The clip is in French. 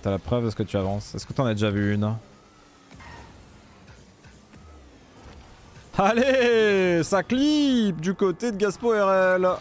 t'as la preuve de ce que tu avances Est-ce que t'en as déjà vu une Allez Ça clip du côté de Gaspo RL